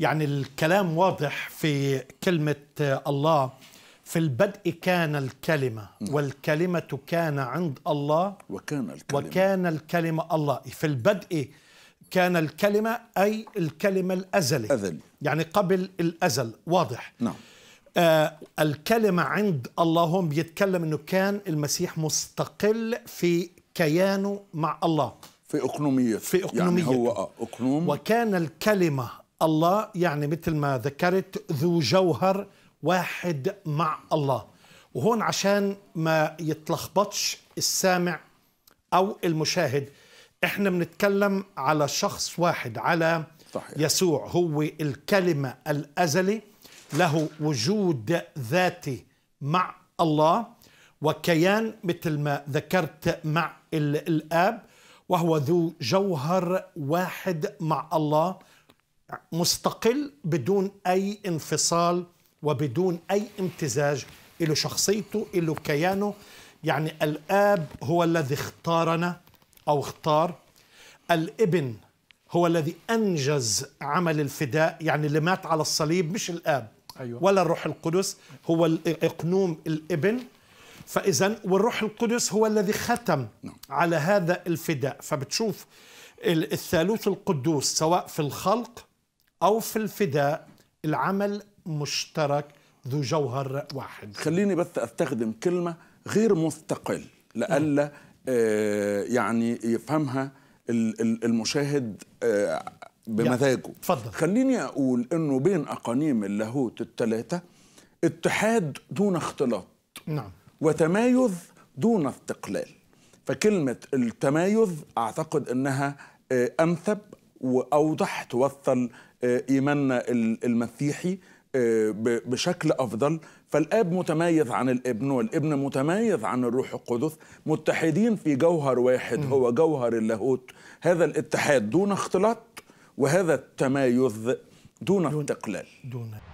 يعني الكلام واضح في كلمة الله في البدء كان الكلمة نعم. والكلمة كان عند الله وكان الكلمة وكان الكلمة الله في البدء كان الكلمة أي الكلمة الأزلي أذل. يعني قبل الأزل واضح نعم آه الكلمة عند الله هم بيتكلم أنه كان المسيح مستقل في كيانه مع الله في أقنومية في أقنومية يعني هو آه، أقنوم وكان الكلمة الله يعني مثل ما ذكرت ذو جوهر واحد مع الله وهون عشان ما يتلخبطش السامع أو المشاهد احنا بنتكلم على شخص واحد على صحيح. يسوع هو الكلمة الأزلي له وجود ذاتي مع الله وكيان مثل ما ذكرت مع الآب وهو ذو جوهر واحد مع الله مستقل بدون أي انفصال وبدون أي امتزاج له شخصيته له كيانه يعني الآب هو الذي اختارنا أو اختار الابن هو الذي أنجز عمل الفداء يعني اللي مات على الصليب مش الآب أيوة. ولا الروح القدس هو الإقنوم الابن فإذا والروح القدس هو الذي ختم نعم. على هذا الفداء فبتشوف الثالوث القدوس سواء في الخلق أو في الفداء العمل مشترك ذو جوهر واحد خليني بس أستخدم كلمة غير مستقل لألا نعم. آه يعني يفهمها المشاهد آه بمزاجه تفضل خليني أقول أنه بين أقانيم اللاهوت الثلاثة اتحاد دون اختلاط نعم وتمايز دون استقلال فكلمة التمايز أعتقد أنها آه، أنسب وأوضح توصل آه، ايماننا المسيحي آه، بشكل افضل فالاب متميز عن الابن والابن متميز عن الروح القدس متحدين في جوهر واحد هو جوهر اللاهوت هذا الاتحاد دون اختلاط وهذا التمايز دون, دون. استقلال دون.